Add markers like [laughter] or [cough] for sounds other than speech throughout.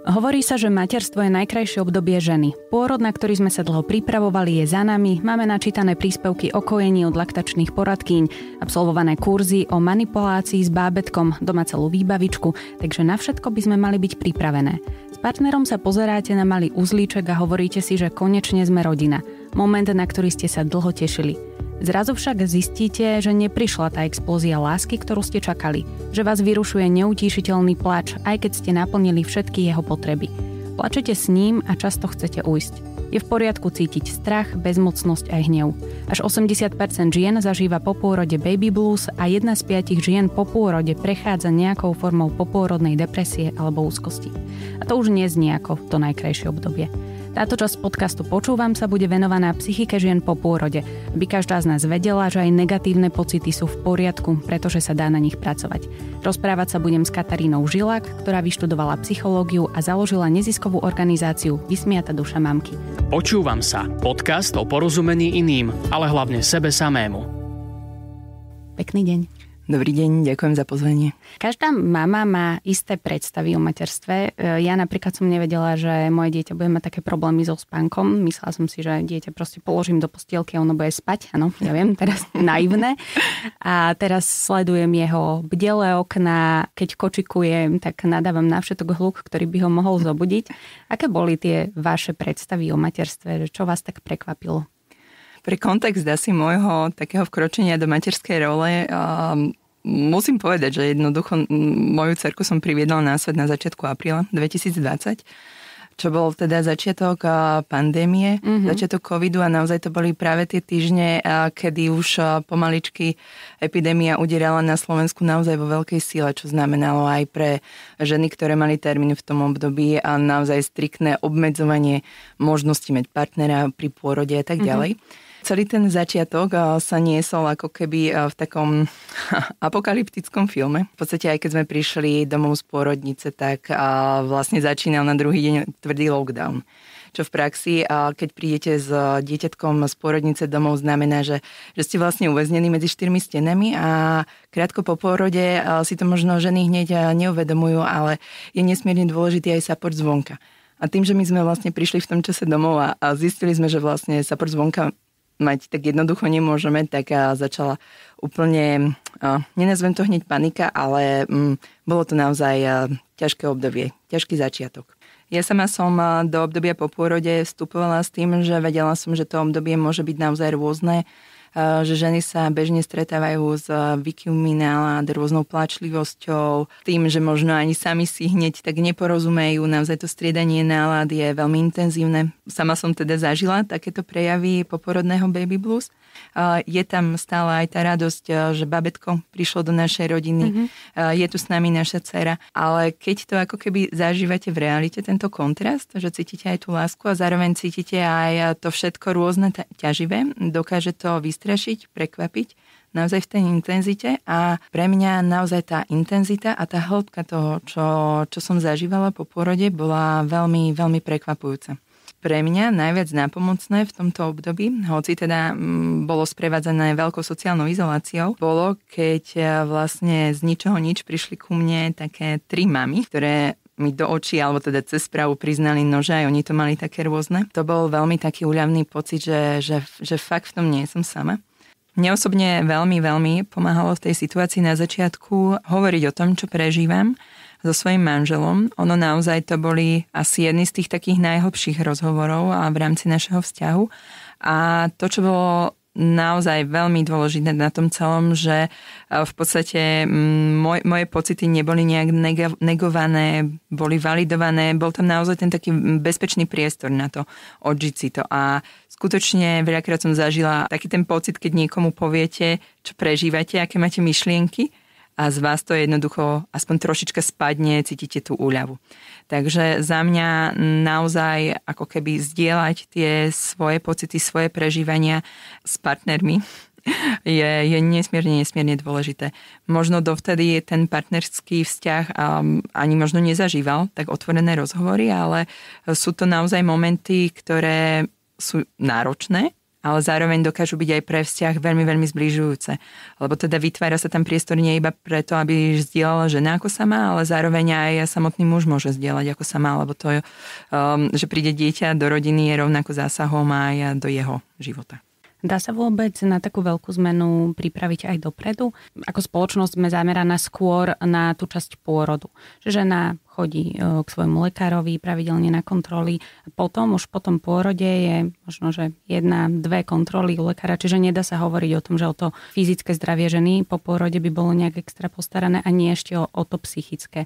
Hovorí sa, že materstvo je najkrajšie obdobie ženy. Pôrod, na ktorý sme sa dlho pripravovali, je za nami. Máme načítané príspevky o kojení od laktačných poradkyň, absolvované kurzy o manipulácii s bábetkom, doma celú výbavičku, takže na všetko by sme mali byť pripravené. S partnerom sa pozeráte na malý uzlíček a hovoríte si, že konečne sme rodina. Moment, na ktorý ste sa dlho tešili. Zrazu však zistíte, že neprišla tá explózia lásky, ktorú ste čakali, že vás vyrušuje neutíšiteľný plač, aj keď ste naplnili všetky jeho potreby. Plačete s ním a často chcete ujsť. Je v poriadku cítiť strach, bezmocnosť aj hnev. Až 80% žien zažíva po pôrode baby blues a jedna z piatich žien po pôrode prechádza nejakou formou popôrodnej depresie alebo úzkosti. A to už nie znie ako to najkrajšie obdobie. Táto časť podcastu Počúvam sa bude venovaná psychike žien po pôrode, aby každá z nás vedela, že aj negatívne pocity sú v poriadku, pretože sa dá na nich pracovať. Rozprávať sa budem s Katarínou Žilák, ktorá vyštudovala psychológiu a založila neziskovú organizáciu Vysmiata duša mamky. Počúvam sa. Podcast o porozumení iným, ale hlavne sebe samému. Pekný deň. Dobrý deň, ďakujem za pozvanie. Každá mama má isté predstavy o materstve. E, ja napríklad som nevedela, že moje dieťa bude mať také problémy so spánkom. Myslela som si, že dieťa proste položím do postielky a ono bude spať. Áno, ja viem, teraz [laughs] naivné. A teraz sledujem jeho bdelé okna. Keď kočikujem, tak nadávam na všetok hluk, ktorý by ho mohol zobudiť. Aké boli tie vaše predstavy o materstve? Čo vás tak prekvapilo? Pre kontext asi môjho takého vkročenia do materskej role um, musím povedať, že jednoducho moju cerku som priviedla na svet na začiatku apríla 2020 čo bol teda začiatok pandémie, mm-hmm. začiatok covidu a naozaj to boli práve tie týždne, kedy už pomaličky epidémia udierala na Slovensku naozaj vo veľkej síle, čo znamenalo aj pre ženy, ktoré mali termín v tom období a naozaj striktné obmedzovanie možnosti mať partnera pri pôrode a tak mhm. ďalej. Mm-hmm. Celý ten začiatok sa niesol ako keby v takom [laughs] apokalyptickom filme. V podstate aj keď sme prišli domov z pôrodnice, tak vlastne začínal na druhý deň tvrdý lockdown čo v praxi, keď prídete s dieťatkom z pôrodnice domov, znamená, že, že ste vlastne uväznení medzi štyrmi stenami a krátko po pôrode si to možno ženy hneď neuvedomujú, ale je nesmierne dôležitý aj support zvonka. A tým, že my sme vlastne prišli v tom čase domov a, a zistili sme, že vlastne support zvonka mať tak jednoducho nemôžeme, tak začala úplne, nenazvem to hneď panika, ale mm, bolo to naozaj ťažké obdobie, ťažký začiatok. Ja sama som do obdobia po pôrode vstupovala s tým, že vedela som, že to obdobie môže byť naozaj rôzne Eh, že ženy sa bežne stretávajú s eh, vykyummi nálad, rôznou plačlivosťou, tým, že možno ani sami si hneď tak neporozumejú. Naozaj to striedanie nálad je veľmi intenzívne. Sama som teda zažila takéto prejavy poporodného baby blues. Eh, je tam stále aj tá radosť, že babetko prišlo do našej rodiny, mm-hmm. je tu s nami naša dcera. Ale keď to ako keby zažívate v realite, tento kontrast, že cítite aj tú lásku a zároveň cítite aj to všetko rôzne ťaživé, dokáže to vystúpiť vystrašiť, prekvapiť naozaj v tej intenzite a pre mňa naozaj tá intenzita a tá hĺbka toho, čo, čo som zažívala po porode, bola veľmi, veľmi prekvapujúca pre mňa najviac nápomocné v tomto období, hoci teda mm, bolo sprevádzané veľkou sociálnou izoláciou, bolo, keď e, vlastne z ničoho nič prišli ku mne také tri mamy, ktoré mi do očí, alebo teda cez správu priznali, no že aj oni to mali také rôzne. To bol veľmi taký uľavný pocit, že, že, že fakt v tom nie som sama. Mne osobne veľmi, veľmi pomáhalo v tej situácii na začiatku hovoriť o tom, čo prežívam so svojím manželom. Ono naozaj to boli asi jedny z tých takých najhlbších rozhovorov a v rámci našeho vzťahu. A to, čo bolo naozaj veľmi dôležité na tom celom, že e, v podstate moj, moje pocity neboli nejak negované, boli validované, bol tam naozaj ten taký bezpečný priestor na to odžiť si to a skutočne veľakrát som zažila taký ten pocit, keď niekomu poviete, čo prežívate, aké máte myšlienky a z vás to jednoducho aspoň trošička spadne, cítite tú úľavu. Takže za mňa naozaj ako keby zdieľať tie svoje pocity, svoje prežívania s partnermi, [laughs] je, je nesmierne, nesmierne dôležité. Možno dovtedy ten partnerský vzťah um, ani možno nezažíval tak otvorené rozhovory, ale sú to naozaj momenty, ktoré sú náročné, ale zároveň dokážu byť aj pre vzťah veľmi, veľmi zbližujúce. Lebo teda vytvára sa tam priestor nie iba preto, aby zdieľala žena ako sa má, ale zároveň aj samotný muž môže zdieľať ako sa má, lebo to, um, že príde dieťa do rodiny je rovnako zásahom aj do jeho života. Dá sa vôbec na takú veľkú zmenu pripraviť aj dopredu? Ako spoločnosť sme zameraná skôr na tú časť pôrodu. Že žena chodí e, k svojmu lekárovi pravidelne na kontroly. Potom už po tom pôrode je možno, že jedna, dve kontroly u lekára, čiže nedá sa hovoriť o tom, že o to fyzické zdravie ženy po pôrode by bolo nejak extra postarané a nie ešte o, o to psychické.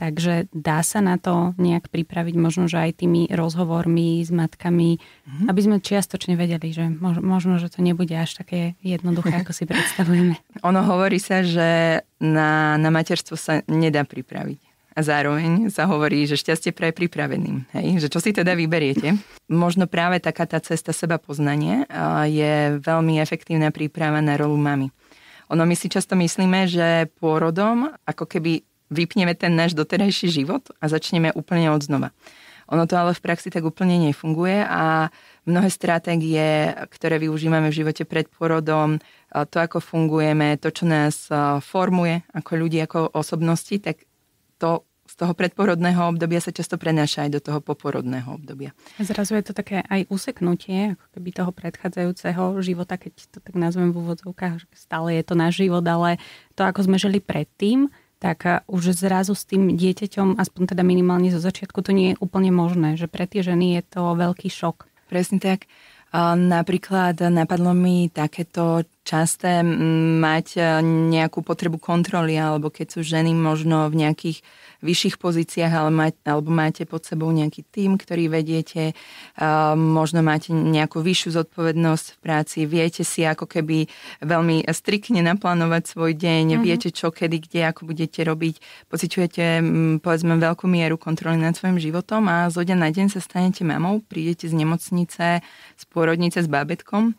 Takže dá sa na to nejak pripraviť možno, že aj tými rozhovormi s matkami, mm-hmm. aby sme čiastočne vedeli, že možno, že to nebude až také jednoduché, ako si [laughs] predstavujeme. ono hovorí sa, že na, na materstvo sa nedá pripraviť. A zároveň sa hovorí, že šťastie pre pripraveným. Hej? Že čo si teda vyberiete? Možno práve taká tá cesta seba poznanie, je veľmi efektívna príprava na rolu mamy. Ono my si často myslíme, že pôrodom ako keby vypneme ten náš doterajší život a začneme úplne od znova. Ono to ale v praxi tak úplne nefunguje a mnohé stratégie, ktoré využívame v živote pred porodom, to, ako fungujeme, to, čo nás formuje ako ľudí, ako osobnosti, tak to z toho predporodného obdobia sa často prenáša aj do toho poporodného obdobia. Zrazu je to také aj useknutie ako keby toho predchádzajúceho života, keď to tak nazvem v úvodzovkách, že stále je to náš život, ale to, ako sme žili predtým, tak už zrazu s tým dieťaťom, aspoň teda minimálne zo začiatku, to nie je úplne možné, že pre tie ženy je to veľký šok. Presne tak. Napríklad napadlo mi takéto časté mať e, nejakú potrebu kontroly, alebo keď sú ženy možno v nejakých vyšších pozíciách, ale mať, alebo máte pod sebou nejaký tým, ktorý vediete, e, možno máte nejakú vyššiu zodpovednosť v práci, viete si ako keby veľmi striktne naplánovať svoj deň, mm-hmm. viete čo, kedy, kde, ako budete robiť, pociťujete povedzme veľkú mieru kontroly nad svojim životom a zo dňa na deň sa stanete mamou, prídete z nemocnice, z pôrodnice s babetkom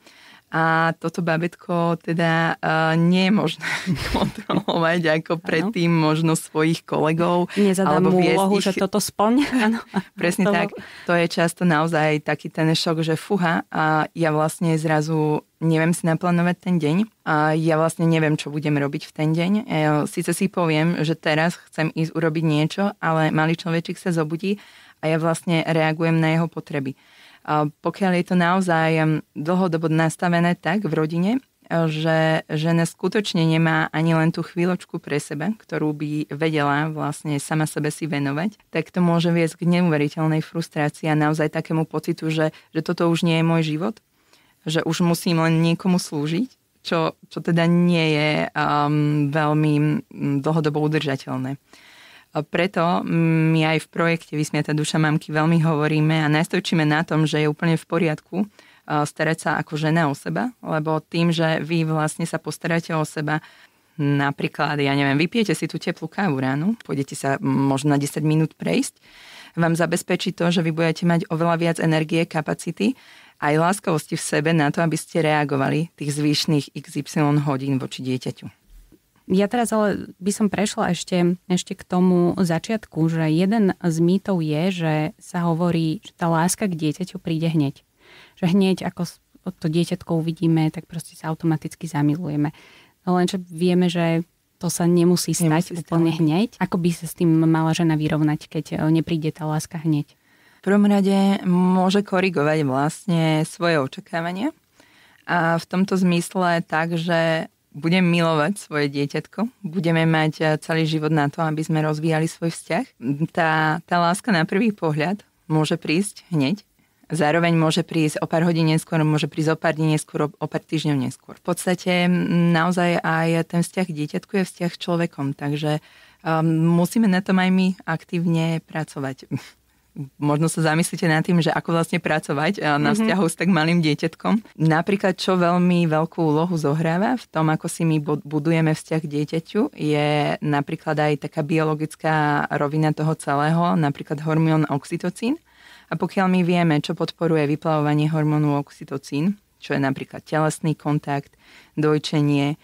a toto babetko teda uh, nie je možné [laughs] kontrolovať ako predtým ano. možno svojich kolegov. Nezadám alebo mu úlohu, ich... že toto splň. Ano. [laughs] Presne toho. tak. To je často naozaj taký ten šok, že fuha a ja vlastne zrazu neviem si naplánovať ten deň a ja vlastne neviem, čo budem robiť v ten deň. E, Sice si poviem, že teraz chcem ísť urobiť niečo, ale malý človečik sa zobudí a ja vlastne reagujem na jeho potreby. Pokiaľ je to naozaj dlhodobo nastavené tak v rodine, e, že žena skutočne nemá ani len tú chvíľočku pre seba, ktorú by vedela vlastne sama sebe si venovať, tak to môže viesť k neuveriteľnej frustrácii a naozaj takému pocitu, že, že toto už nie je môj život, že už musím len niekomu slúžiť, čo, čo teda nie je um, veľmi dlhodobo udržateľné. A preto my aj v projekte Vysmiata duša mamky veľmi hovoríme a nestojčíme na tom, že je úplne v poriadku uh, starať sa ako žena o seba, lebo tým, že vy vlastne sa postaráte o seba, napríklad, ja neviem, vypijete si tú teplú kávu ráno, pôjdete sa možno na 10 minút prejsť, vám zabezpečí to, že vy budete mať oveľa viac energie, kapacity aj láskavosti v sebe na to, aby ste reagovali tých zvyšných XY hodín voči dieťaťu. Ja teraz ale by som prešla ešte, ešte k tomu začiatku, že jeden z mýtov je, že sa hovorí, že tá láska k dieťaťu príde hneď. Že hneď ako to dieťatko uvidíme, tak proste sa automaticky zamilujeme. No lenže vieme, že to sa nemusí stať nemusí úplne stále. hneď. Ako by sa s tým mala žena vyrovnať, keď e, nepríde tá láska hneď? V prvom rade môže korigovať vlastne svoje očakávania. A v tomto zmysle tak, že budem milovať svoje dieťatko, budeme mať eh, celý život na to, aby sme rozvíjali svoj vzťah. Tá, tá láska na prvý pohľad môže prísť hneď, Zároveň môže prísť o pár hodín neskôr, môže prísť o pár dní neskôr, o pár týždňov neskôr. V podstate naozaj aj ten vzťah k dieťatku je vzťah s človekom, takže um, musíme na tom aj my aktívne pracovať. [laughs] možno sa zamyslíte nad tým, že ako vlastne pracovať eh, na mhm. vzťahu mm-hmm. s tak malým dieťatkom. Napríklad, čo veľmi veľkú úlohu zohráva v tom, ako si my budujeme vzťah k dieťaťu, je napríklad aj taká biologická rovina toho celého, napríklad hormón oxytocín. A pokiaľ my vieme, čo podporuje vyplavovanie hormónu oxytocín, čo je napríklad telesný kontakt, dojčenie,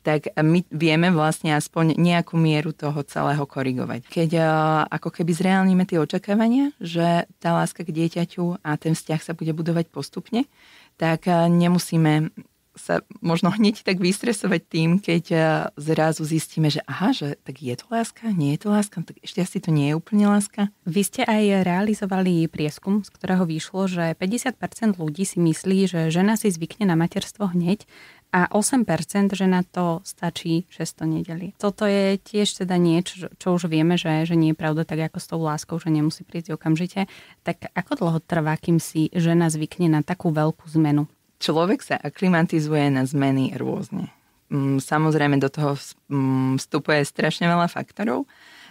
tak my vieme vlastne aspoň nejakú mieru toho celého korigovať. Keď e, ako keby zreálnime tie očakávania, že tá láska k dieťaťu a ten vzťah sa bude budovať postupne, tak e, nemusíme sa možno [laughs] hneď tak vystresovať tým, keď e, zrazu zistíme, že aha, že tak je to láska, nie je to láska, tak ešte asi to nie je úplne láska. Vy ste aj realizovali prieskum, z ktorého vyšlo, že 50% ľudí si myslí, že žena si zvykne na materstvo hneď a 8%, že na to stačí 600 nedelí. Toto je tiež teda niečo, čo už vieme, že, že nie je pravda tak ako s tou láskou, že nemusí prísť okamžite. Tak ako dlho trvá, kým si žena zvykne na takú veľkú zmenu? Človek sa aklimatizuje na zmeny rôzne. Mm, samozrejme do toho mm, vstupuje strašne veľa faktorov,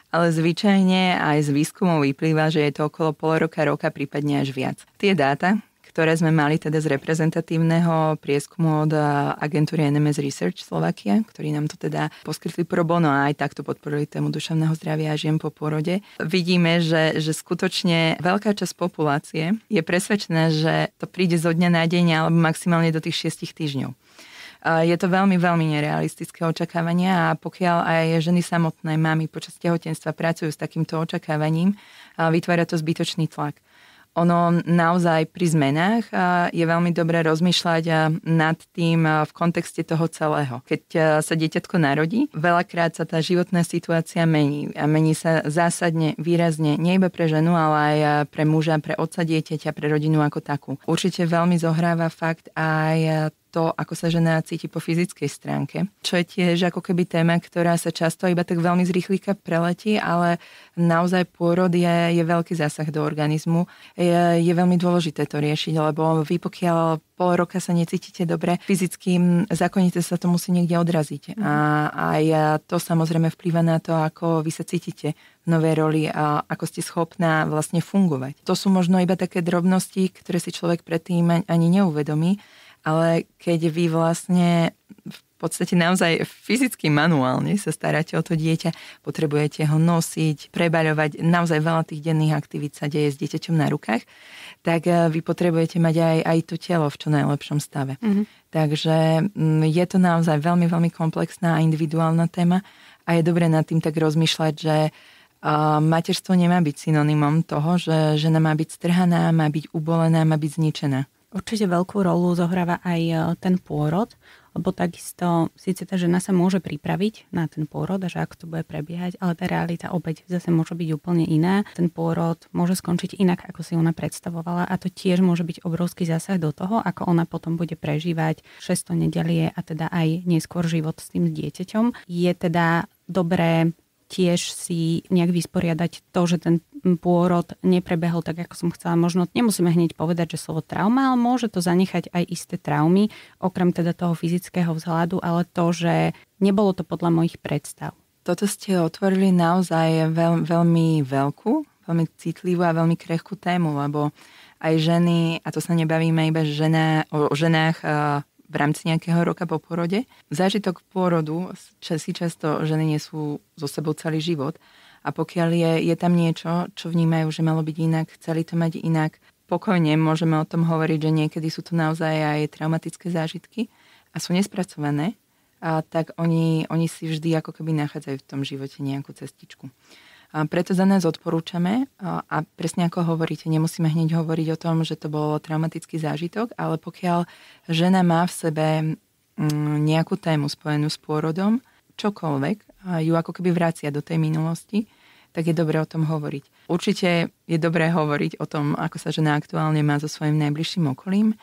ale zvyčajne aj z výskumov vyplýva, že je to okolo pol roka, roka, prípadne až viac. Tie dáta, ktoré sme mali teda z reprezentatívneho prieskumu od eh, agentúry NMS Research Slovakia, ktorí nám to teda poskytli pro bono a aj takto podporili tému duševného zdravia a žien po porode. Vidíme, že, že skutočne veľká časť populácie je presvedčená, že to príde zo dňa na deň alebo maximálne do tých 6 týždňov. Eh, je to veľmi, veľmi nerealistické očakávania a pokiaľ aj ženy samotné, mami počas tehotenstva pracujú s takýmto očakávaním, eh, vytvára to zbytočný tlak. Ono naozaj pri zmenách je veľmi dobré rozmýšľať nad tým v kontexte toho celého. Keď sa dieťatko narodí, veľakrát sa tá životná situácia mení. A mení sa zásadne, výrazne, nie iba pre ženu, ale aj pre muža, pre otca dieťaťa, pre rodinu ako takú. Určite veľmi zohráva fakt aj to, ako sa žena cíti po fyzickej stránke, čo je tiež ako keby téma, ktorá sa často iba tak veľmi z rýchlika preletí, ale naozaj pôrod je, je veľký zásah do organizmu. Je, je veľmi dôležité to riešiť, lebo vy pokiaľ pol roka sa necítite dobre, fyzicky zákonite sa to musí niekde odraziť. Mm. A mhm. aj to samozrejme vplýva na to, ako vy sa cítite v novej roli a ako ste schopná vlastne fungovať. To sú možno iba také drobnosti, ktoré si človek predtým ani neuvedomí ale keď vy vlastne v podstate naozaj fyzicky manuálne sa staráte o to dieťa, potrebujete ho nosiť, prebaľovať, naozaj veľa tých denných aktivít sa deje s dieťaťom na rukách, tak eh, vy potrebujete mať aj, aj to telo v čo najlepšom stave. Mm-hmm. Takže mm, je to naozaj veľmi, veľmi komplexná a individuálna téma a je dobré nad tým tak rozmýšľať, že a eh, materstvo nemá byť synonymom toho, že žena má byť strhaná, má byť ubolená, má byť zničená. Určite veľkú rolu zohráva aj e, ten pôrod, lebo takisto síce tá žena sa môže pripraviť na ten pôrod a že ako to bude prebiehať, ale tá realita opäť zase môže byť úplne iná. Ten pôrod môže skončiť inak, ako si ona predstavovala a to tiež môže byť obrovský zásah do toho, ako ona potom bude prežívať 600 nedelie a teda aj neskôr život s tým dieťaťom. Je teda dobré tiež si nejak vysporiadať to, že ten pôrod neprebehol tak, ako som chcela. Možno nemusíme hneď povedať, že slovo trauma, ale môže to zanechať aj isté traumy, okrem teda toho fyzického vzhľadu, ale to, že nebolo to podľa mojich predstav. Toto ste otvorili naozaj veľ, veľmi veľkú, veľmi citlivú a veľmi krehkú tému, lebo aj ženy, a to sa nebavíme iba žena, o ženách v rámci nejakého roka po porode. Zážitok pôrodu si často ženy nesú so sebou celý život a pokiaľ je, je tam niečo, čo vnímajú, že malo byť inak, chceli to mať inak, pokojne môžeme o tom hovoriť, že niekedy sú to naozaj aj traumatické zážitky a sú nespracované, a tak oni, oni si vždy ako keby nachádzajú v tom živote nejakú cestičku preto za nás odporúčame a presne ako hovoríte, nemusíme hneď hovoriť o tom, že to bol traumatický zážitok, ale pokiaľ žena má v sebe mm, nejakú tému spojenú s pôrodom, čokoľvek ju ako keby vracia do tej minulosti, tak je dobre o tom hovoriť. Určite je dobré hovoriť o tom, ako sa žena aktuálne má so svojim najbližším okolím,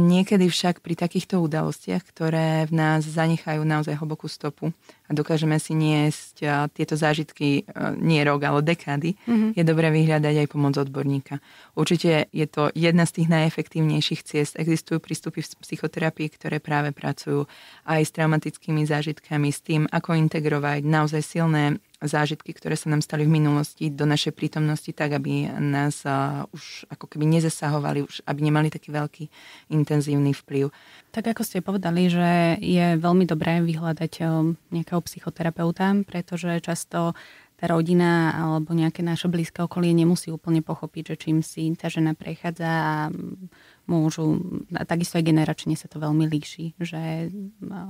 Niekedy však pri takýchto udalostiach, ktoré v nás zanechajú naozaj hlbokú stopu a dokážeme si niesť tieto zážitky e, nie rok, ale dekády, mm-hmm. je dobré vyhľadať aj pomoc odborníka. Určite je to jedna z tých najefektívnejších ciest. Existujú prístupy v psychoterapii, ktoré práve pracujú aj s traumatickými zážitkami, s tým, ako integrovať naozaj silné zážitky, ktoré sa nám stali v minulosti do našej prítomnosti tak, aby nás už ako keby nezasahovali, už aby nemali taký veľký intenzívny vplyv. Tak ako ste povedali, že je veľmi dobré vyhľadať um, nejakého psychoterapeuta, pretože často tá rodina alebo nejaké naše blízke okolie nemusí úplne pochopiť, že čím si tá žena prechádza a môžu, takisto aj generačne sa to veľmi líši, že e,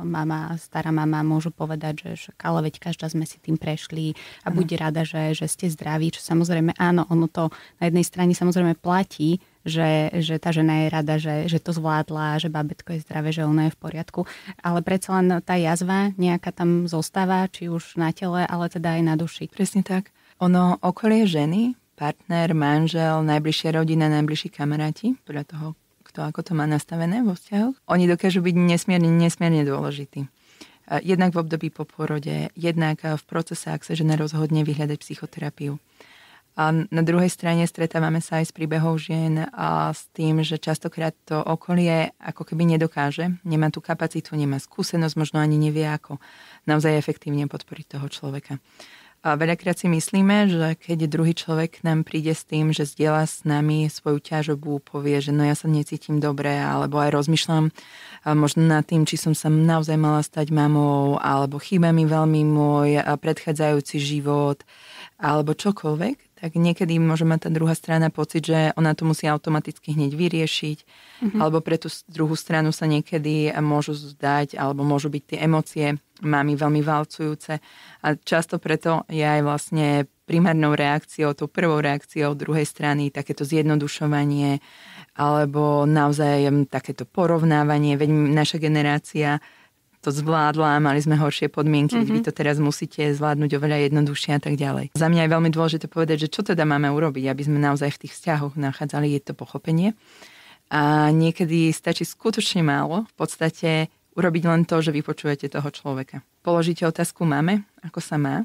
mama, stará mama môžu povedať, že ale veď každá sme si tým prešli a ano. bude rada, že, že ste zdraví, čo samozrejme áno, ono to na jednej strane samozrejme platí, že, že tá žena je rada, že, že to zvládla, že babetko je zdravé, že ono je v poriadku. Ale predsa len tá jazva nejaká tam zostáva, či už na tele, ale teda aj na duši. Presne tak. Ono okolie ženy partner, manžel, najbližšia rodina, najbližší kamaráti, podľa toho, kto ako to má nastavené vo vzťahoch, oni dokážu byť nesmierne, nesmierne dôležití. E, jednak v období po porode, jednak v procese, ak sa žena rozhodne vyhľadať psychoterapiu. A na druhej strane stretávame sa aj s príbehov žien a s tým, že častokrát to okolie ako keby nedokáže, nemá tú kapacitu, nemá skúsenosť, možno ani nevie ako naozaj efektívne podporiť toho človeka. A veľakrát si myslíme, že keď druhý človek k nám príde s tým, že zdieľa s nami svoju ťažobu, povie, že no ja sa necítim dobre, alebo aj rozmýšľam e, možno nad tým, či som sa naozaj mala stať mamou, alebo chýba mi veľmi môj e, predchádzajúci život, alebo čokoľvek, tak niekedy môže mať tá druhá strana pocit, že ona to musí automaticky hneď vyriešiť, mm-hmm. alebo pre tú druhú stranu sa niekedy môžu zdať, alebo môžu byť tie emócie mami veľmi valcujúce. A často preto je aj vlastne primárnou reakciou, tou prvou reakciou druhej strany takéto zjednodušovanie, alebo naozaj takéto porovnávanie, veď naša generácia to zvládla, mali sme horšie podmienky, mm-hmm. vy mhm. to teraz musíte zvládnuť oveľa jednoduchšie a tak ďalej. Za mňa je veľmi dôležité povedať, že čo teda máme urobiť, aby sme naozaj v tých vzťahoch nachádzali je to pochopenie. A niekedy stačí skutočne málo, v podstate urobiť len to, že vypočujete toho človeka. Položíte otázku máme, ako sa má,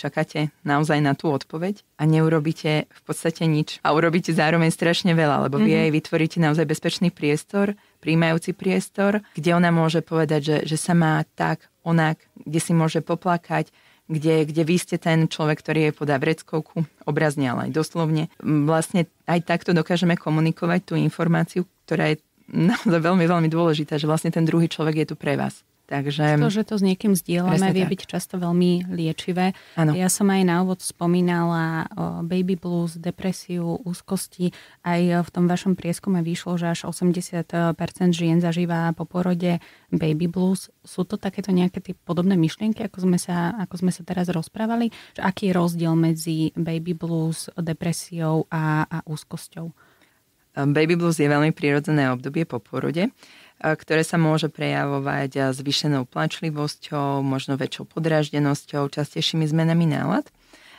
čakáte naozaj na tú odpoveď a neurobíte v podstate nič. A urobíte zároveň strašne veľa, lebo vy mm-hmm. jej vytvoríte naozaj bezpečný priestor, príjmajúci priestor, kde ona môže povedať, že, že sa má tak, onak, kde si môže poplakať, kde, kde vy ste ten človek, ktorý jej podá vreckovku, obrazne, ale aj doslovne. Vlastne aj takto dokážeme komunikovať tú informáciu, ktorá je naozaj veľmi, veľmi dôležitá, že vlastne ten druhý človek je tu pre vás. Takže... To, že to s niekým zdieľame, vie byť často veľmi liečivé. Ano. Ja som aj na úvod spomínala o baby blues, depresiu, úzkosti. Aj v tom vašom prieskume vyšlo, že až 80% žien zažíva po porode baby blues. Sú to takéto nejaké tie podobné myšlienky, ako sme sa, ako sme sa teraz rozprávali? Že aký je rozdiel medzi baby blues, depresiou a, a úzkosťou? Baby blues je veľmi prirodzené obdobie po porode E, ktoré sa môže prejavovať e, zvýšenou plačlivosťou, možno väčšou podráždenosťou, častejšími zmenami nálad.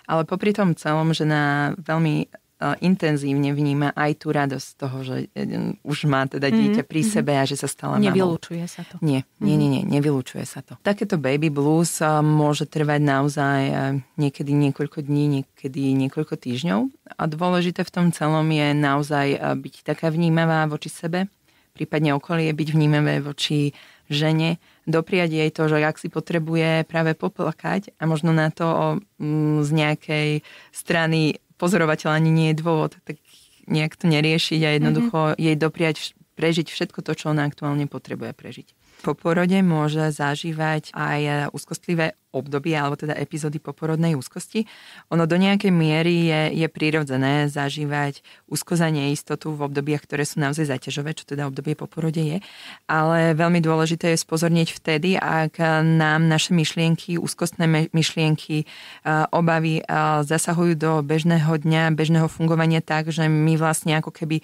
Ale popri tom celom žena veľmi e, intenzívne vníma aj tú radosť toho, že už má teda mhm, dieťa pri mhm. sebe a že sa stala mamou. Nevylučuje sa to. Nie, nie, nie, mhm. nie, nevylučuje sa to. Takéto baby blues môže trvať naozaj niekedy niekoľko dní, niekedy niekoľko týždňov. A dôležité v tom celom je naozaj byť taká vnímavá voči sebe, prípadne okolie byť vnímavé voči žene, dopriať jej to, že ak si potrebuje práve poplakať a možno na to mm, z nejakej strany pozorovateľa ani nie je dôvod, tak nejak to neriešiť a jednoducho mm-hmm. jej dopriať prežiť všetko to, čo ona aktuálne potrebuje prežiť. Po porode môže zažívať aj úzkostlivé obdobie alebo teda epizódy poporodnej úzkosti. Ono do nejakej miery je, je prirodzené zažívať úzkosť a neistotu v obdobiach, ktoré sú naozaj zaťažové, čo teda obdobie poporode je. Ale veľmi dôležité je spozorniť vtedy, ak nám naše myšlienky, úzkostné myšlienky, e, obavy e, zasahujú do bežného dňa, bežného fungovania tak, že my vlastne ako keby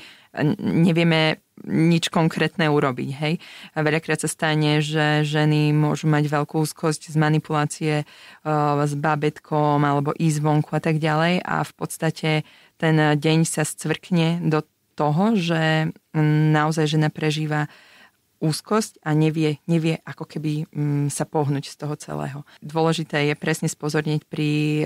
nevieme nič konkrétne urobiť. Hej. A veľakrát sa stane, že ženy môžu mať veľkú úzkosť z manipulácie uh, s babetkom alebo ísť vonku a tak ďalej a v podstate ten deň sa scvrkne do toho, že naozaj žena prežíva úzkosť a nevie, nevie ako keby sa pohnúť z toho celého. Dôležité je presne spozorniť pri e,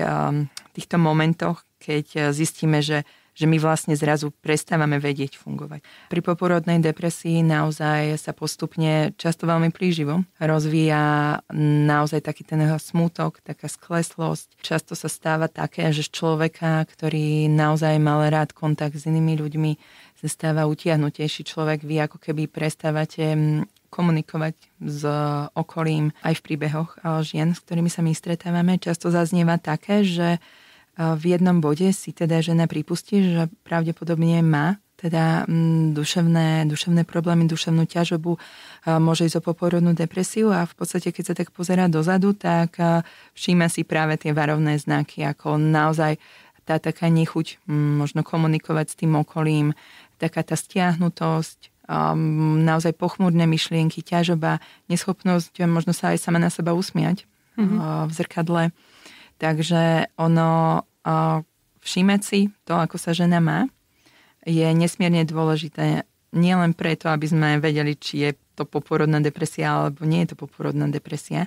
týchto momentoch, keď zistíme, že že my vlastne zrazu prestávame vedieť fungovať. Pri poporodnej depresii naozaj sa postupne, často veľmi príživo, rozvíja naozaj taký ten smútok, taká skleslosť. Často sa stáva také, že z človeka, ktorý naozaj mal rád kontakt s inými ľuďmi, sa stáva utiahnutejší človek. Vy ako keby prestávate mm, komunikovať s okolím aj v príbehoch eh, žien, s ktorými sa my stretávame. Často zaznieva také, že v jednom bode si teda žena pripustí, že pravdepodobne má teda mm, duševné, duševné problémy, duševnú ťažobu, môže ísť o poporodnú depresiu a v podstate, keď sa tak pozera dozadu, tak všíma si práve tie varovné znaky, ako naozaj tá taká nechuť mm, možno komunikovať s tým okolím, taká tá stiahnutosť, mm, naozaj pochmúrne myšlienky, ťažoba, neschopnosť možno sa aj sama na seba usmiať mm-hmm. v zrkadle. Takže ono všímať si to, ako sa žena má, je nesmierne dôležité nielen preto, aby sme vedeli, či je to poporodná depresia alebo nie je to poporodná depresia.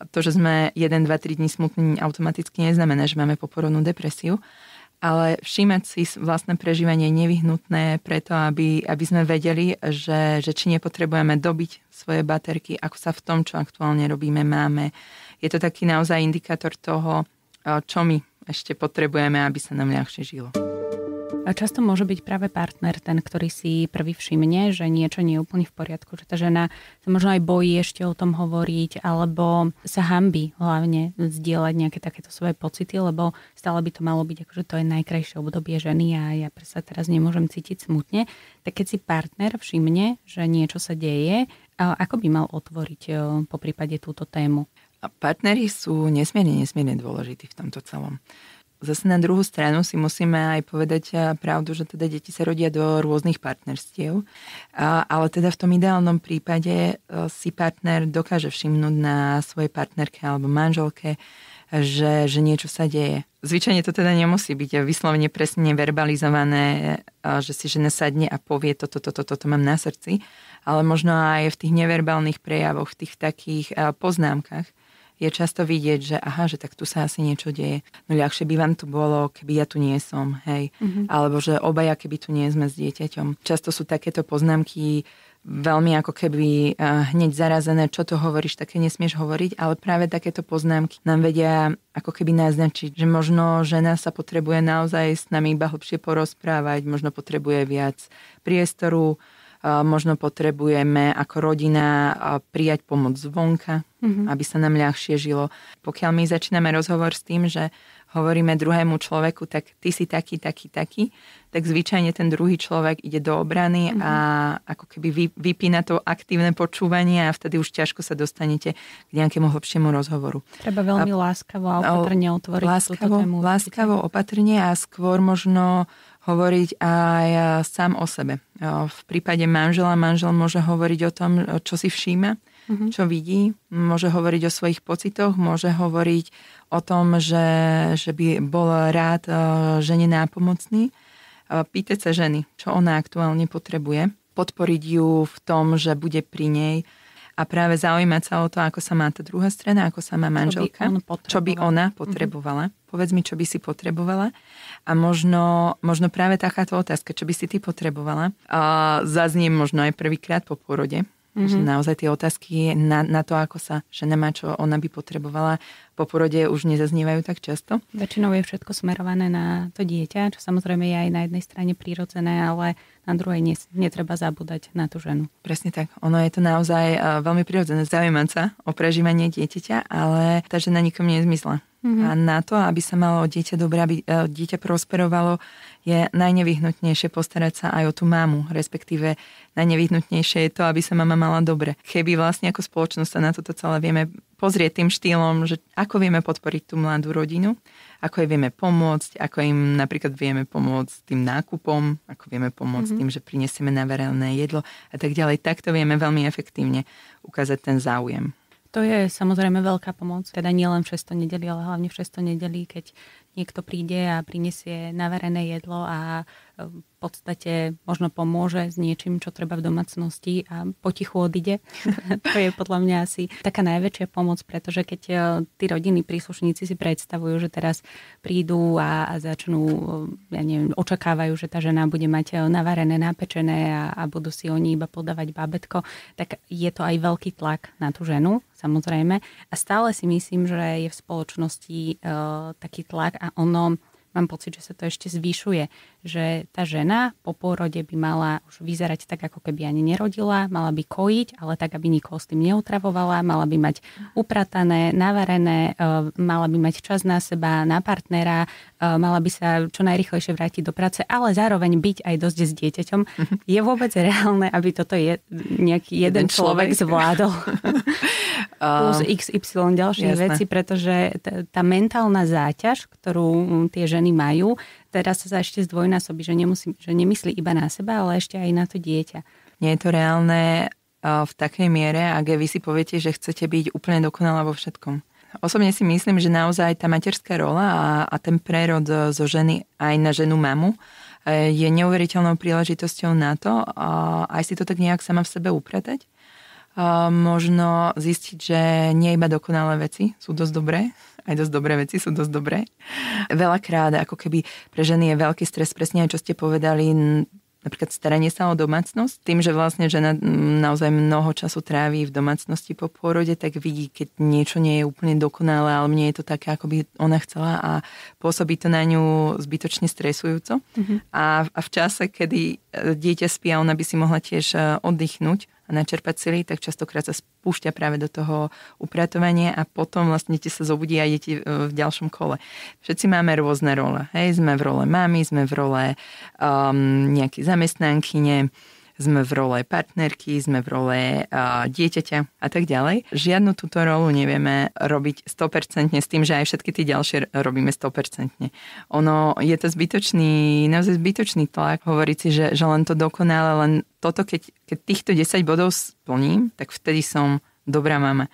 To, že sme 1, 2, 3 dní smutní, automaticky neznamená, že máme poporodnú depresiu, ale všímať si vlastné prežívanie je nevyhnutné preto, aby, aby sme vedeli, že, že či nepotrebujeme dobiť svoje baterky, ako sa v tom, čo aktuálne robíme, máme. Je to taký naozaj indikátor toho, eh, čo my ešte potrebujeme, aby sa nám ľahšie žilo. A často môže byť práve partner ten, ktorý si prvý všimne, že niečo nie je úplne v poriadku, že tá žena sa možno aj bojí ešte o tom hovoriť, alebo sa hambi hlavne zdieľať nejaké takéto svoje pocity, lebo stále by to malo byť, akože to je najkrajšie obdobie ženy a ja sa teraz nemôžem cítiť smutne. Tak keď si partner všimne, že niečo sa deje, ako by mal otvoriť e, po prípade túto tému? A partneri sú nesmierne, nesmierne dôležití v tomto celom. Zase na druhú stranu si musíme aj povedať eh, pravdu, že teda deti sa rodia do rôznych partnerstiev, ale teda v tom ideálnom prípade eh, si partner dokáže všimnúť na svojej partnerke alebo manželke, že, že niečo sa deje. Zvyčajne to teda nemusí byť eh, vyslovene presne verbalizované, že si žena sadne a povie toto, toto, toto, toto mám na srdci, ale možno aj v tých neverbálnych prejavoch, v tých takých poznámkach, je často vidieť, že aha, že tak tu sa asi niečo deje. No ľahšie by vám to bolo, keby ja tu nie som, hej. Mm-hmm. Alebo že obaja, keby tu nie sme s dieťaťom. Často sú takéto poznámky, veľmi ako keby eh, hneď zarazené, čo to hovoríš, také nesmieš hovoriť, ale práve takéto poznámky nám vedia ako keby naznačiť, že možno žena sa potrebuje naozaj s nami iba hlbšie porozprávať, možno potrebuje viac priestoru, možno potrebujeme ako rodina prijať pomoc zvonka, mm-hmm. aby sa nám ľahšie žilo. Pokiaľ my začíname rozhovor s tým, že hovoríme druhému človeku, tak ty si taký, taký, taký, tak zvyčajne ten druhý človek ide do obrany mm-hmm. a mhm. ako keby vypína to aktívne počúvanie a vtedy už ťažko sa dostanete k nejakému hlbšiemu rozhovoru. Treba veľmi a, láskavo a opatrne otvoriť láskavo, túto tému. Láskavo, opatrne a skôr možno uh, hovoriť aj e, sám o sebe. E, v prípade manžela manžel môže hovoriť o tom, e, čo si všíma, mm-hmm. čo vidí, môže hovoriť o svojich pocitoch, môže hovoriť o tom, že, že by bol rád žene nápomocný. Pýtať sa ženy, čo ona aktuálne potrebuje, podporiť ju v tom, že bude pri nej, a práve zaujímať sa o to, ako sa má tá druhá strana, ako sa má manželka, čo by, čo by ona mhm. potrebovala. Mm-hmm. Povedz mi, čo by si potrebovala a možno, možno práve takáto otázka, čo by si ty potrebovala, a zaznie možno aj prvýkrát po porode Mm-hmm. Že mhm. naozaj tie otázky na, na to, ako sa žena má, čo ona by potrebovala po porode, už nezaznievajú tak často. Väčšinou je všetko smerované na to dieťa, čo samozrejme je aj na jednej strane prírodzené, ale na druhej netreba zabúdať na tú ženu. Presne tak. Ono je to naozaj eh, veľmi prírodzené zaujímať sa o prežívanie dieťaťa, ale tá žena nikom nezmysla. Mm-hmm. A na to, aby sa malo dieťa dobre, aby e, dieťa prosperovalo, je najnevyhnutnejšie postarať sa aj o tú mamu, respektíve najnevyhnutnejšie je to, aby sa mama mala dobre. Keby vlastne ako spoločnosť sa na toto celé vieme pozrieť tým štýlom, že ako vieme podporiť tú mladú rodinu, ako jej vieme pomôcť, ako im napríklad vieme pomôcť tým nákupom, ako vieme pomôcť mm-hmm. tým, že prinesieme na verejné jedlo a tak ďalej, takto vieme veľmi efektívne ukázať ten záujem. To je samozrejme veľká pomoc, teda nielen v 6. nedeli, ale hlavne v 6. nedeli, keď niekto príde a prinesie navarené jedlo a v podstate možno pomôže s niečím, čo treba v domácnosti a potichu odíde. [laughs] to je podľa mňa asi taká najväčšia pomoc, pretože keď e, tí rodinní príslušníci si predstavujú, že teraz prídu a, a začnú, e, ja neviem, očakávajú, že tá žena bude mať e, navarené, napečené a, a budú si oni iba podávať babetko, tak je to aj veľký tlak na tú ženu, samozrejme. A stále si myslím, že je v spoločnosti e, taký tlak a ono mám pocit, že sa to ešte zvyšuje že tá žena po pôrode by mala už vyzerať tak, ako keby ani nerodila, mala by kojiť, ale tak, aby nikoho s tým neutravovala, mala by mať upratané, navarené, e, mala by mať čas na seba, na partnera, e, mala by sa čo najrychlejšie vrátiť do práce, ale zároveň byť aj dosť s dieťaťom. [laughs] Je vôbec reálne, aby toto je nejaký jeden, jeden človek, človek zvládol? [laughs] Plus ehm, XY ďalšie veci, pretože tá mentálna záťaž, ktorú tie ženy majú, teraz sa ešte zdvojnásobí, že, nemusím, že nemyslí iba na seba, ale ešte aj na to dieťa. Nie je to reálne e, v takej miere, ak vy si poviete, že chcete byť úplne dokonalá vo všetkom. Osobne si myslím, že naozaj tá materská rola a, a ten prerod zo ženy aj na ženu mamu e, je neuveriteľnou príležitosťou na to, e, aj si to tak nejak sama v sebe upratať možno zistiť, že nie iba dokonalé veci sú dosť dobré, aj dosť dobré veci sú dosť dobré. Veľakrát ako keby pre ženy je veľký stres, presne aj čo ste povedali, napríklad staranie sa o domácnosť, tým, že vlastne žena naozaj mnoho času tráví v domácnosti po pôrode, tak vidí, keď niečo nie je úplne dokonalé, ale mne je to také, ako by ona chcela a pôsobí to na ňu zbytočne stresujúco. Mm-hmm. A, a v čase, kedy e, dieťa spí a ona by si mohla tiež e, oddychnúť, a načerpať sily, tak častokrát sa spúšťa práve do toho upratovania a potom vlastne ti sa zobudí a deti e, v ďalšom kole. Všetci máme rôzne role. Hej, sme v role mami, sme v role um, ehm, nejaký zamestnankyne, sme v role partnerky, sme v role uh, dieťaťa a tak ďalej. Žiadnu túto rolu nevieme robiť 100% s tým, že aj všetky tie ďalšie robíme 100%. Ono je to zbytočný, naozaj zbytočný tlak hovoriť si, že, že len to dokonale, len toto, keď, keď týchto 10 bodov splním, tak vtedy som dobrá mama.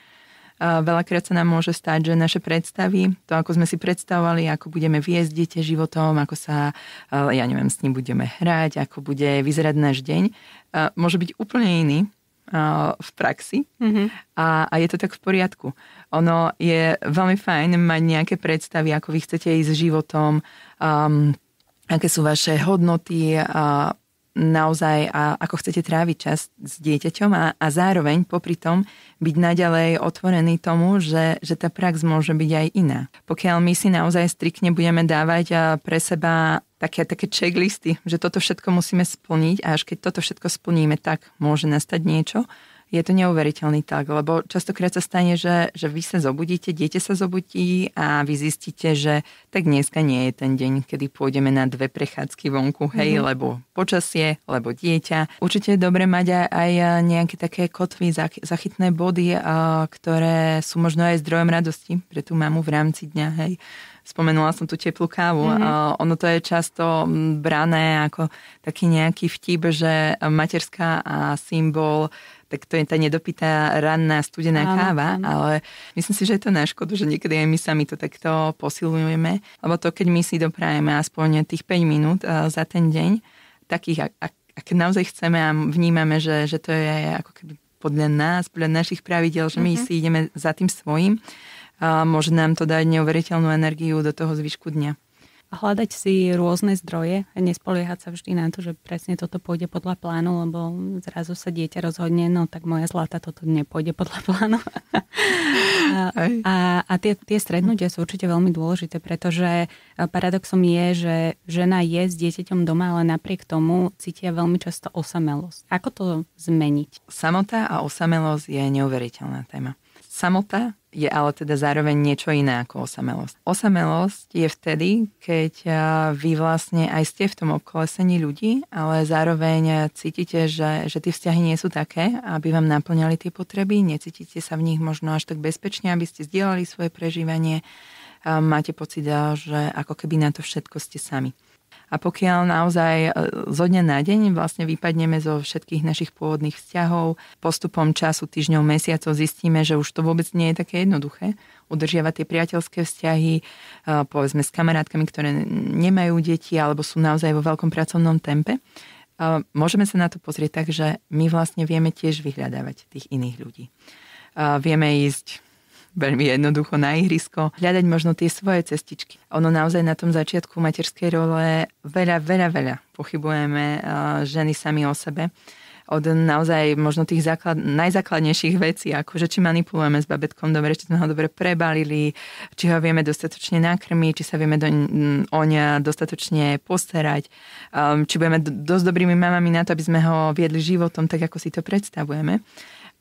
Veľakrát sa nám môže stať, že naše predstavy, to ako sme si predstavovali, ako budeme viesť dieťa životom, ako sa, e, ja neviem, s ním budeme hrať, ako bude vyzerať náš deň, e, môže byť úplne iný e, v praxi mm-hmm. a, a je to tak v poriadku. Ono je veľmi fajn mať nejaké predstavy, ako vy chcete ísť s životom, um, aké sú vaše hodnoty a naozaj a ako chcete tráviť čas s dieťaťom a, a zároveň popri tom byť naďalej otvorený tomu, že, že tá prax môže byť aj iná. Pokiaľ my si naozaj strikne budeme dávať pre seba také, také checklisty, že toto všetko musíme splniť a až keď toto všetko splníme, tak môže nastať niečo, je to neuveriteľný tak, lebo častokrát sa stane, že, že vy sa zobudíte, dieťa sa zobudí a vy zistíte, že tak dneska nie je ten deň, kedy pôjdeme na dve prechádzky vonku, hej, mm-hmm. lebo počasie, lebo dieťa. Určite je dobre mať aj, nejaké také kotvy, zachytné body, ktoré sú možno aj zdrojom radosti pre tú mamu v rámci dňa, hej spomenula som tu teplú kávu. Mm-hmm. Uh, ono to je často brané ako taký nejaký vtip, že materská a symbol tak to je tá nedopitá ranná studená áno, káva, áno. ale myslím si, že je to na škodu, že niekedy aj my sami to takto posilujeme, lebo to, keď my si doprajeme aspoň tých 5 minút eh, za ten deň, takých, ak, ak naozaj chceme a vnímame, že, že to je ako keby podľa nás, podľa našich pravidel, že my mm-hmm. si ideme za tým svojim, a eh, môže nám to dať neuveriteľnú energiu do toho zvyšku dňa hľadať si rôzne zdroje a nespoliehať sa vždy na to, že presne toto pôjde podľa plánu, lebo zrazu sa dieťa rozhodne, no tak moja zlata toto nepôjde podľa plánu. a, [laughs] a, a tie, tie strednutia sú určite veľmi dôležité, pretože e, paradoxom je, že žena je s dieťaťom doma, ale napriek tomu cítia veľmi často osamelosť. Ako to zmeniť? Samota a osamelosť je neuveriteľná téma. Samota je ale teda zároveň niečo iné ako osamelosť. Osamelosť je vtedy, keď eh, vy vlastne aj ste v tom obkolesení ľudí, ale zároveň cítite, že, že tie vzťahy nie sú také, aby vám naplňali tie potreby, necítite sa v nich možno až tak bezpečne, aby ste zdieľali svoje prežívanie, máte pocit, eh, že ako keby na to všetko ste sami. A pokiaľ naozaj e, zo dňa na deň vlastne vypadneme zo všetkých našich pôvodných vzťahov, postupom času, týždňov, mesiacov zistíme, že už to vôbec nie je také jednoduché udržiavať tie priateľské vzťahy, e, povedzme s kamarátkami, ktoré nemajú deti alebo sú naozaj vo veľkom pracovnom tempe. E, môžeme sa na to pozrieť tak, že my vlastne vieme tiež vyhľadávať tých iných ľudí. Vieme ísť veľmi jednoducho na ihrisko, hľadať možno tie svoje cestičky. Ono naozaj na tom začiatku materskej role veľa, veľa, veľa pochybujeme eh, ženy sami o sebe od naozaj možno tých základ, najzákladnejších vecí, ako že či manipulujeme s babetkom dobre, či sme ho dobre prebalili, či ho vieme dostatočne nakrmiť, či sa vieme do, o ňa dostatočne postarať, um, či budeme dosť dobrými mamami na to, aby sme ho viedli životom tak, ako si to predstavujeme.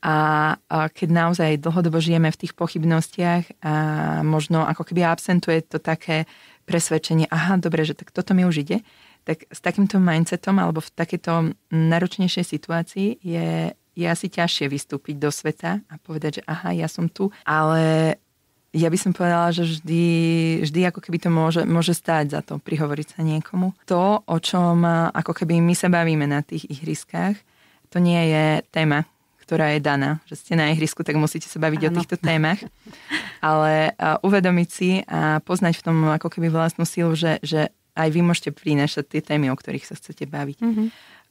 A, keď naozaj dlhodobo žijeme v tých pochybnostiach a možno ako keby absentuje to také presvedčenie, aha, dobre, že tak toto mi už ide, tak s takýmto mindsetom alebo v takejto náročnejšej situácii je, je asi ťažšie vystúpiť do sveta a povedať, že aha, ja som tu, ale ja by som povedala, že vždy, vždy ako keby to môže, môže stáť za to, prihovoriť sa niekomu. To, o čom ako keby my sa bavíme na tých ihriskách, to nie je téma, ktorá je daná. Že ste na ihrisku, tak musíte sa baviť ano. o týchto témach. Ale uh, uvedomiť si a poznať v tom ako keby vlastnú silu, že, že aj vy môžete prinášať tie témy, o ktorých sa chcete baviť. Mm-hmm.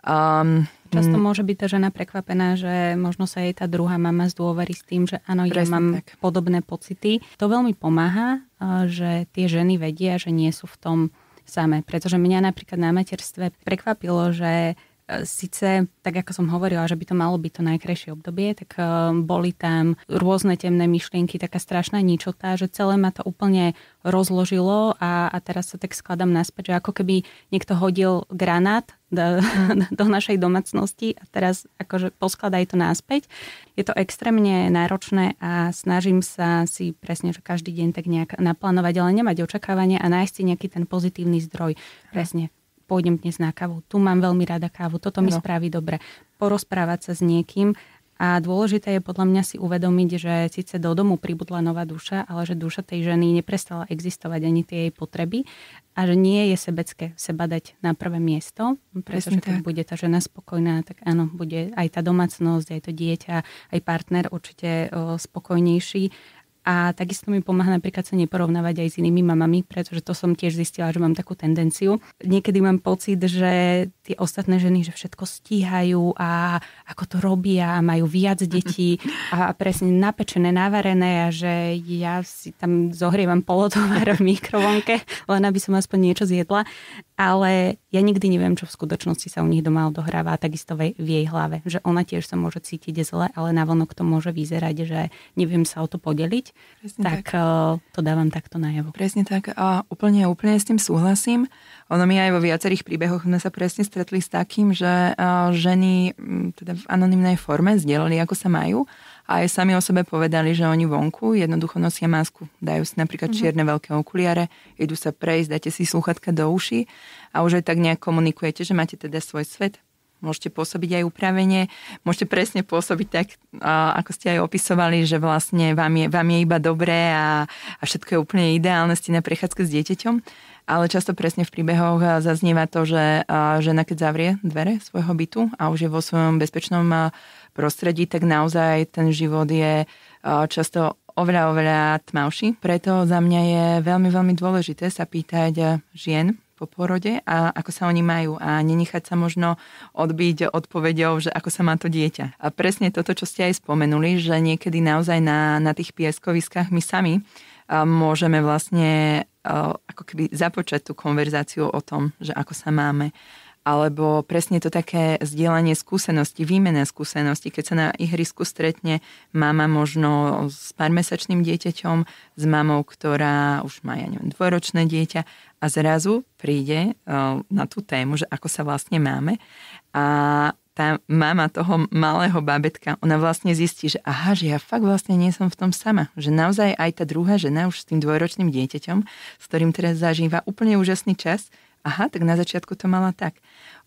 Um, Často môže byť tá žena prekvapená, že možno sa jej tá druhá mama zdôverí s tým, že áno, ja mám tak. podobné pocity. To veľmi pomáha, že tie ženy vedia, že nie sú v tom samé. Pretože mňa napríklad na materstve prekvapilo, že E, Sice, tak ako som hovorila, že by to malo byť to najkrajšie obdobie, tak e, boli tam rôzne temné myšlienky, taká strašná ničota, že celé ma to úplne rozložilo a, a teraz sa tak skladám naspäť, že ako keby niekto hodil granát do, mm. [laughs] do našej domácnosti a teraz akože poskladaj to naspäť. Je to extrémne náročné a snažím sa si presne, že každý deň tak nejak naplánovať, ale nemať očakávanie a nájsť si nejaký ten pozitívny zdroj. Presne pôjdem dnes na kávu, tu mám veľmi rada kávu, toto mi no. spraví dobre. Porozprávať sa s niekým a dôležité je podľa mňa si uvedomiť, že síce do domu pribudla nová duša, ale že duša tej ženy neprestala existovať ani tie jej potreby a že nie je sebecké seba dať na prvé miesto, pretože keď bude tá žena spokojná, tak áno, bude aj tá domácnosť, aj to dieťa, aj partner určite spokojnejší a takisto mi pomáha napríklad sa neporovnávať aj s inými mamami, pretože to som tiež zistila, že mám takú tendenciu. Niekedy mám pocit, že tie ostatné ženy, že všetko stíhajú a ako to robia, majú viac detí a presne napečené, navarené a že ja si tam zohrievam polotovar v mikrovonke, len aby som aspoň niečo zjedla. Ale ja nikdy neviem, čo v skutočnosti sa u nich doma odohráva a takisto v jej hlave, že ona tiež sa môže cítiť zle, ale navonok to môže vyzerať, že neviem sa o to podeliť Presne tak, tak eh, to dávam takto najavo. Presne tak a úplne, úplne s tým súhlasím. Ono mi aj vo viacerých príbehoch sme sa presne stretli s takým, že eh, ženy hm, teda v anonimnej forme zdieľali, ako sa majú a aj sami o sebe povedali, že oni vonku jednoducho nosia masku. Dajú si napríklad mm-hmm. čierne veľké okuliare, idú sa prejsť, dáte si sluchatka do uši a už aj tak nejak komunikujete, že máte teda svoj svet, môžete pôsobiť aj upravenie, môžete presne pôsobiť tak, ako ste aj opisovali, že vlastne vám je, vám je iba dobré a, a všetko je úplne ideálne, ste na prechádzke s dieťaťom ale často presne v príbehoch zaznieva to, že žena keď zavrie dvere svojho bytu a už je vo svojom bezpečnom prostredí, tak naozaj ten život je často oveľa, oveľa tmavší. Preto za mňa je veľmi, veľmi dôležité sa pýtať žien, po porode a ako sa oni majú a nenechať sa možno odbiť odpovedou, že ako sa má to dieťa. A presne toto, čo ste aj spomenuli, že niekedy naozaj na, na tých pieskoviskách my sami môžeme vlastne ako keby započať tú konverzáciu o tom, že ako sa máme alebo presne to také zdieľanie skúseností, výmena skúseností, keď sa na ihrisku stretne mama možno s pármesačným dieťaťom, s mamou, ktorá už má, ja neviem, dvoročné dieťa a zrazu príde e, na tú tému, že ako sa vlastne máme a tá mama toho malého babetka, ona vlastne zistí, že aha, že ja fakt vlastne nie som v tom sama. Že naozaj aj tá druhá žena už s tým dvojročným dieťaťom, s ktorým teraz zažíva úplne úžasný čas, aha, tak na začiatku to mala tak.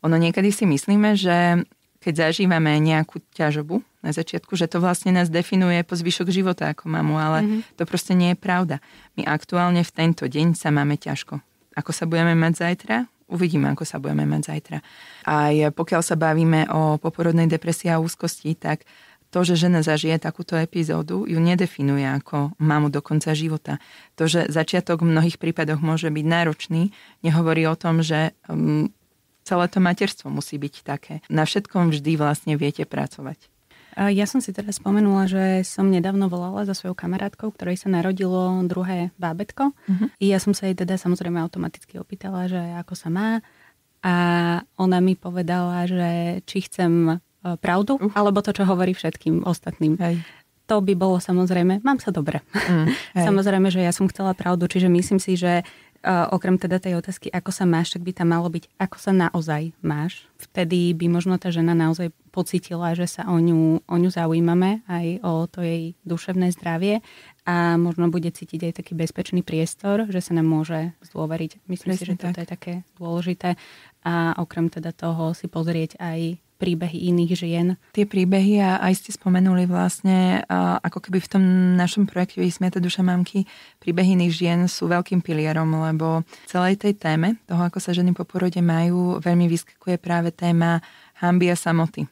Ono niekedy si myslíme, že keď zažívame nejakú ťažobu na začiatku, že to vlastne nás definuje po zvyšok života ako mamu, ale mm-hmm. to proste nie je pravda. My aktuálne v tento deň sa máme ťažko. Ako sa budeme mať zajtra? Uvidíme, ako sa budeme mať zajtra. Aj pokiaľ sa bavíme o poporodnej depresii a úzkosti, tak to, že žena zažije takúto epizódu, ju nedefinuje ako mamu do konca života. To, že začiatok v mnohých prípadoch môže byť náročný, nehovorí o tom, že um, celé to materstvo musí byť také. Na všetkom vždy vlastne viete pracovať. Ja som si teraz spomenula, že som nedávno volala za svojou kamarátkou, ktorej sa narodilo druhé bábetko. Uh-huh. I ja som sa jej teda samozrejme automaticky opýtala, že ako sa má. A ona mi povedala, že či chcem E, pravdu, uh. alebo to, čo hovorí všetkým ostatným. Hej to by bolo samozrejme, mám sa dobre. Mm, [laughs] samozrejme, že ja som chcela pravdu, čiže myslím si, že uh, okrem teda tej otázky, ako sa máš, tak by tam malo byť, ako sa naozaj máš. Vtedy by možno tá žena naozaj pocitila, že sa o ňu, o ňu zaujímame, aj o to jej duševné zdravie a možno bude cítiť aj taký bezpečný priestor, že sa nám môže zdôveriť. Myslím Presne si, že tak. toto je také dôležité a okrem teda toho si pozrieť aj príbehy iných žien. Tie príbehy a aj ste spomenuli vlastne, ako keby v tom našom projekte Vysmiate Duša mamky, príbehy iných žien sú veľkým pilierom, lebo celej tej téme, toho ako sa ženy po porode majú, veľmi vyskakuje práve téma hamby a samoty.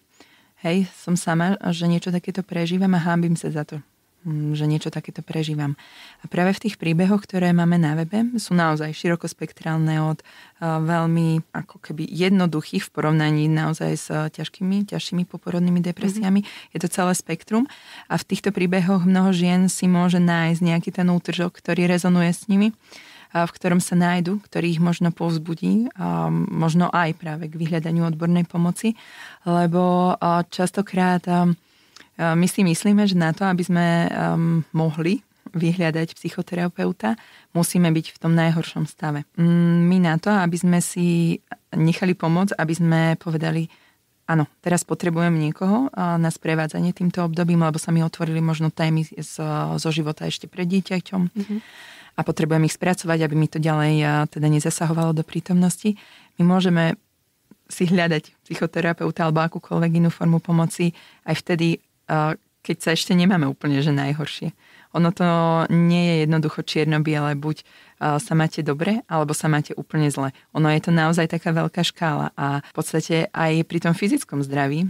Hej, som sama, že niečo takéto prežívam a hambím sa za to Mm, že niečo takéto prežívam. A práve v tých príbehoch, ktoré máme na webe, sú naozaj širokospektrálne od eh, veľmi ako keby jednoduchých v porovnaní naozaj s eh, ťažkými, ťažšími poporodnými mhm. depresiami. Mm-hmm. Je to celé spektrum a v týchto príbehoch mnoho žien si môže nájsť nejaký ten útržok, ktorý rezonuje s nimi eh, v ktorom sa nájdu, ktorý ich možno povzbudí, možno aj práve k vyhľadaniu odbornej pomoci, lebo častokrát Eh, my si myslíme, že na to, aby sme um, mohli vyhľadať psychoterapeuta, musíme byť v tom najhoršom stave. Mm, my na to, aby sme si nechali pomôcť, aby sme povedali, áno, teraz potrebujem niekoho eh, na sprevádzanie týmto obdobím, lebo sa mi otvorili možno témy z, zo života ešte pred dieťaťom mm-hmm. a potrebujem ich spracovať, aby mi to ďalej eh, teda nezasahovalo do prítomnosti. My môžeme si hľadať psychoterapeuta alebo akúkoľvek inú formu pomoci aj vtedy, keď sa ešte nemáme úplne, že najhoršie. Ono to nie je jednoducho čierno-biele, buď sa máte dobre, alebo sa máte úplne zle. Ono je to naozaj taká veľká škála a v podstate aj pri tom fyzickom zdraví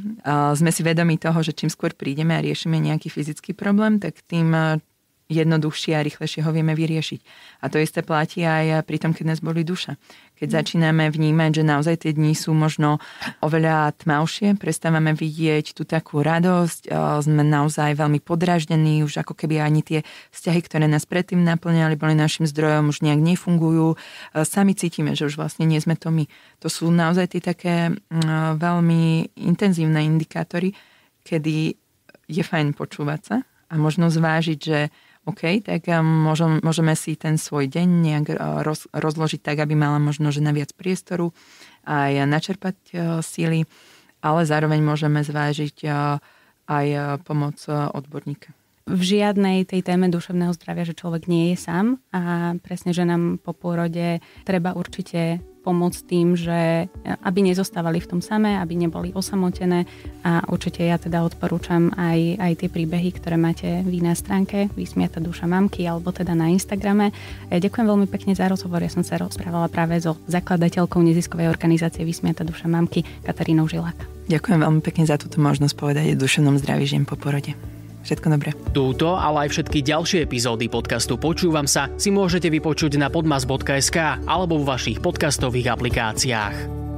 sme si vedomi toho, že čím skôr prídeme a riešime nejaký fyzický problém, tak tým jednoduchšie a rýchlejšie ho vieme vyriešiť. A to isté platí aj pri tom, keď nás boli duša. Keď mm. začíname vnímať, že naozaj tie dni sú možno oveľa tmavšie, prestávame vidieť tú takú radosť, e, sme naozaj veľmi podraždení, už ako keby ani tie vzťahy, ktoré nás predtým naplňali, boli našim zdrojom, už nejak nefungujú. E, sami cítime, že už vlastne nie sme to my. To sú naozaj tie také veľmi intenzívne indikátory, kedy je fajn počúvať sa a možno zvážiť, že OK, tak eh, môžem, môžeme si ten svoj deň nejak eh, roz, rozložiť tak, aby mala možno žena viac priestoru aj načerpať eh, síly, ale zároveň môžeme zvážiť aj pomoc odborníka. V žiadnej tej téme duševného zdravia, že človek nie je sám a presne, že nám po pôrode treba určite pomôcť tým, že e, aby nezostávali v tom samé, aby neboli osamotené a určite ja teda odporúčam aj, aj tie príbehy, ktoré máte vy na stránke Vysmiata duša mamky alebo teda na Instagrame. E, ďakujem veľmi pekne za rozhovor, ja som sa rozprávala práve so zakladateľkou neziskovej organizácie Vysmiata duša mamky Katarínou Žilák. Ďakujem veľmi pekne za túto možnosť povedať o dušenom zdraví žien po porode. Všetko dobré. Túto, ale aj všetky ďalšie epizódy podcastu Počúvam sa si môžete vypočuť na podmas.sk alebo v vašich podcastových aplikáciách.